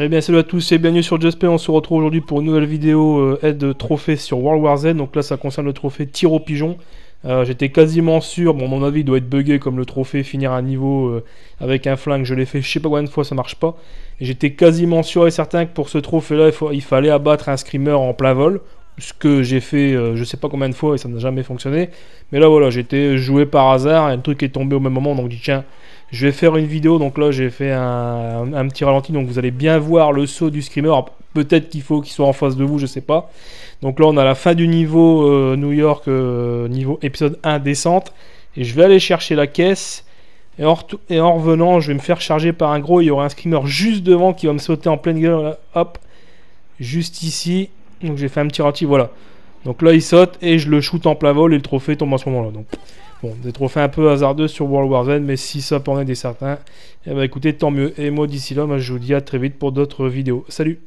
Eh bien salut à tous et bienvenue sur JSP. on se retrouve aujourd'hui pour une nouvelle vidéo euh, aide trophée sur World War Z, donc là ça concerne le trophée tir au pigeon. Euh, j'étais quasiment sûr, bon mon avis doit être bugué comme le trophée finir un niveau euh, avec un flingue, je l'ai fait je sais pas combien de fois ça marche pas. J'étais quasiment sûr et certain que pour ce trophée là il fallait abattre un screamer en plein vol, ce que j'ai fait euh, je sais pas combien de fois et ça n'a jamais fonctionné. Mais là voilà, j'étais joué par hasard et le truc est tombé au même moment donc j'ai dit tiens, je vais faire une vidéo. Donc là j'ai fait un, petit ralenti donc vous allez bien voir le saut du screamer. Peut-être qu'il faut qu'il soit en face de vous, je sais pas. Donc là on a la fin du niveau euh, New York, euh, niveau épisode 1 descente. Et je vais aller chercher la caisse. Et en, et en revenant, je vais me faire charger par un gros. Il y aura un screamer juste devant qui va me sauter en pleine gueule. Hop, juste ici. Donc j'ai fait un petit rati, voilà. Donc là, il saute et je le shoot en plein vol et le trophée tombe à ce moment-là. Donc, bon, des trophées un peu hasardeux sur World War Z, mais si ça en des certains, eh ben, écoutez, tant mieux. Et moi, d'ici là, moi, ben, je vous dis à très vite pour d'autres vidéos. Salut